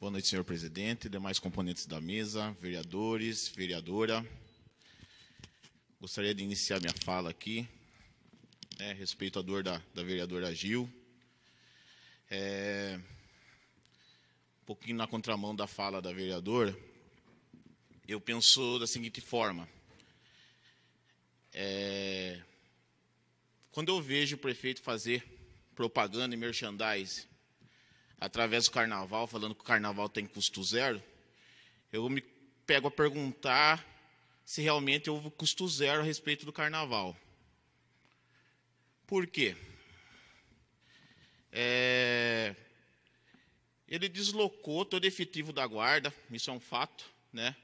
Boa noite, senhor presidente, demais componentes da mesa, vereadores, vereadora. Gostaria de iniciar minha fala aqui, né, respeito à dor da, da vereadora Gil. É, um pouquinho na contramão da fala da vereadora, eu penso da seguinte forma. É, quando eu vejo o prefeito fazer propaganda e merchandising através do carnaval, falando que o carnaval tem custo zero, eu me pego a perguntar se realmente houve custo zero a respeito do carnaval. Por quê? É, ele deslocou todo o efetivo da guarda, isso é um fato, né?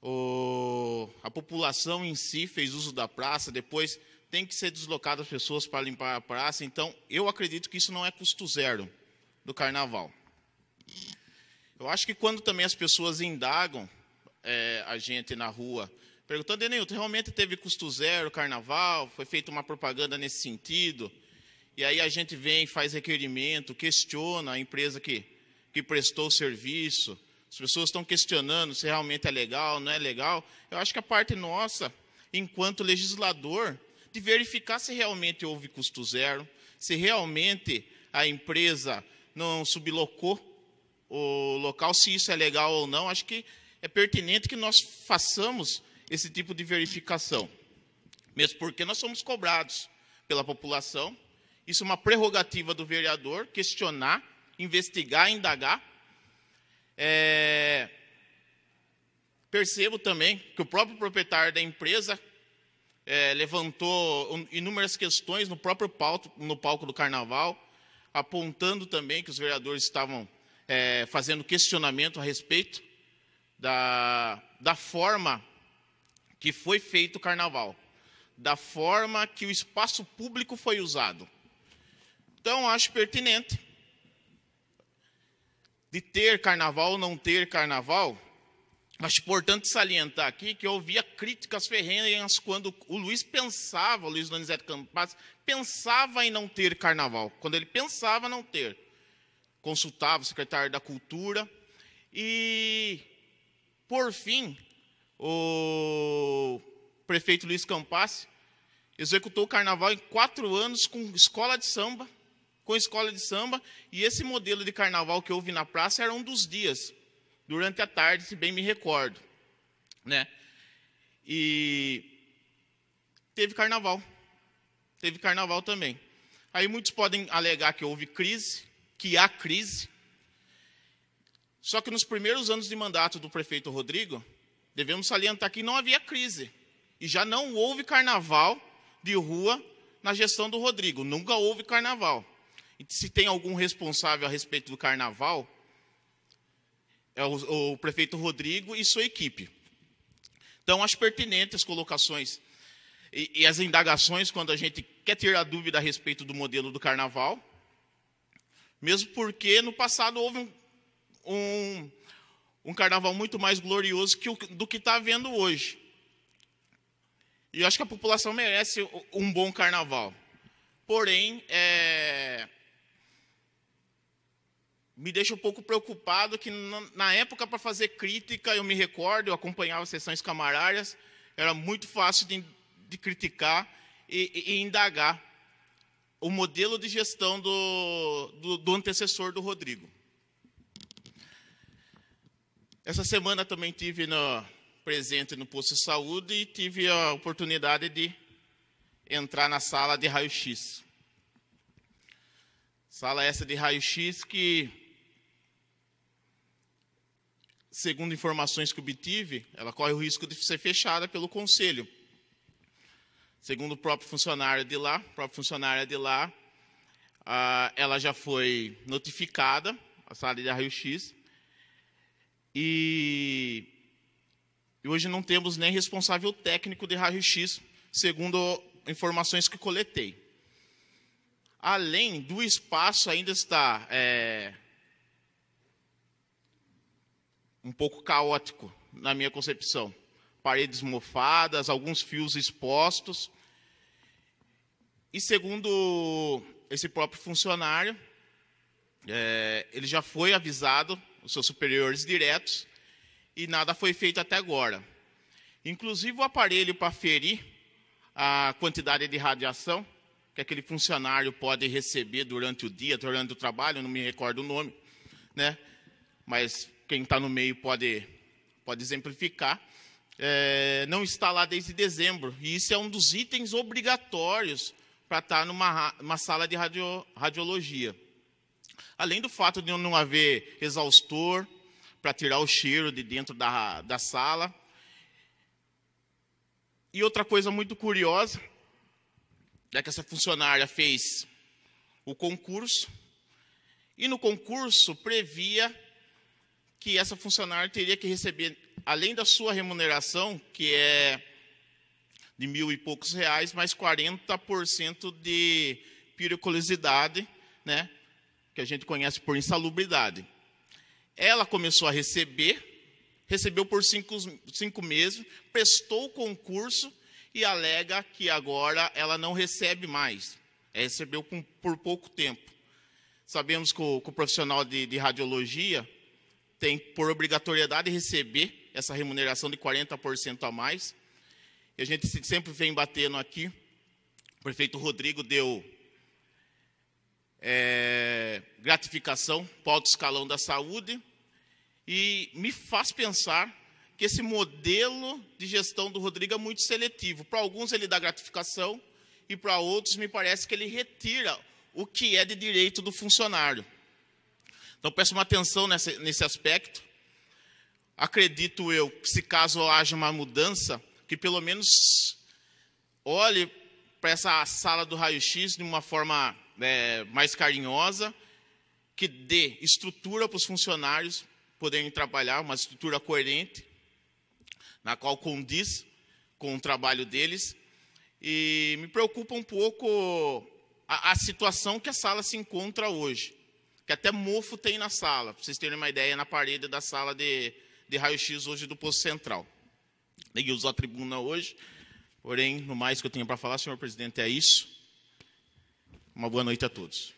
O, a população em si fez uso da praça, depois tem que ser deslocada as pessoas para limpar a praça, então eu acredito que isso não é custo zero do carnaval. Eu acho que quando também as pessoas indagam é, a gente na rua, perguntando, Eneilton, realmente teve custo zero carnaval? Foi feita uma propaganda nesse sentido? E aí a gente vem, faz requerimento, questiona a empresa que, que prestou o serviço. As pessoas estão questionando se realmente é legal, não é legal. Eu acho que a parte nossa, enquanto legislador, de verificar se realmente houve custo zero, se realmente a empresa não sublocou o local, se isso é legal ou não, acho que é pertinente que nós façamos esse tipo de verificação. Mesmo porque nós somos cobrados pela população. Isso é uma prerrogativa do vereador, questionar, investigar, indagar. É... Percebo também que o próprio proprietário da empresa é, levantou inúmeras questões no próprio palco, no palco do Carnaval, apontando também que os vereadores estavam é, fazendo questionamento a respeito da, da forma que foi feito o carnaval, da forma que o espaço público foi usado. Então, acho pertinente de ter carnaval ou não ter carnaval, Acho importante salientar aqui que eu ouvia críticas ferrenhas quando o Luiz pensava, o Luiz Donizete Campas, pensava em não ter carnaval, quando ele pensava não ter. Consultava o secretário da Cultura e, por fim, o prefeito Luiz Campas executou o carnaval em quatro anos com escola de samba, com escola de samba, e esse modelo de carnaval que houve na praça era um dos dias durante a tarde, se bem me recordo, né? E teve carnaval. Teve carnaval também. Aí muitos podem alegar que houve crise, que há crise. Só que nos primeiros anos de mandato do prefeito Rodrigo, devemos salientar que não havia crise. E já não houve carnaval de rua na gestão do Rodrigo. Nunca houve carnaval. E se tem algum responsável a respeito do carnaval, é o, o prefeito Rodrigo e sua equipe. Então, as pertinentes colocações e, e, as indagações quando a gente quer tirar dúvida a respeito do modelo do carnaval, mesmo porque no passado houve um, um, um carnaval muito mais glorioso que o, do que está havendo hoje. E eu acho que a população merece um bom carnaval. Porém, é, me deixa um pouco preocupado que na época para fazer crítica, eu me recordo, eu acompanhava sessões camarárias, era muito fácil de, de criticar e, e, indagar o modelo de gestão do, do, do antecessor do Rodrigo. Essa semana também tive no, presente no posto de saúde e tive a oportunidade de entrar na sala de raio-x. Sala essa de raio-x que segundo informações que obtive, ela corre o risco de ser fechada pelo conselho. Segundo o próprio funcionário de lá, próprio funcionária de lá, ah, ela já foi notificada, a sala de raio-x, e, e hoje não temos nem responsável técnico de raio-x, segundo informações que coletei. Além do espaço ainda está é, um pouco caótico, na minha concepção. Paredes mofadas, alguns fios expostos. E segundo esse próprio funcionário, é, ele já foi avisado, os seus superiores diretos, e nada foi feito até agora. Inclusive o aparelho para ferir a quantidade de radiação que aquele funcionário pode receber durante o dia, durante o trabalho, não me recordo o nome, né? Mas quem está no meio pode, pode exemplificar, é, não está lá desde dezembro. E isso é um dos itens obrigatórios para estar tá numa, sala de radio, radiologia. Além do fato de não haver exaustor para tirar o cheiro de dentro da, da sala. E outra coisa muito curiosa é que essa funcionária fez o concurso. E no concurso previa que essa funcionária teria que receber, além da sua remuneração, que é de mil e poucos reais, mais 40% de periculosidade, né, que a gente conhece por insalubridade. Ela começou a receber, recebeu por cinco, cinco meses, prestou o concurso e alega que agora ela não recebe mais. É, recebeu com, por pouco tempo. Sabemos que o, que o profissional de, de radiologia tem por obrigatoriedade receber essa remuneração de 40% a mais. E a gente sempre vem batendo aqui. O prefeito Rodrigo deu é, gratificação para o alto escalão da saúde e me faz pensar que esse modelo de gestão do Rodrigo é muito seletivo. Para alguns ele dá gratificação e para outros me parece que ele retira o que é de direito do funcionário. Então, peço uma atenção nessa, nesse aspecto. Acredito eu que, se caso haja uma mudança, que pelo menos olhe para essa sala do raio-x de uma forma é, mais carinhosa, que dê estrutura para os funcionários poderem trabalhar, uma estrutura coerente, na qual condiz com o trabalho deles. E me preocupa um pouco a, a situação que a sala se encontra hoje que até mofo tem na sala, para vocês terem uma ideia, na parede da sala de, de raio-x hoje do Posto Central. Neguei usou a tribuna hoje, porém, no mais que eu tenho para falar, senhor presidente, é isso. Uma boa noite a todos.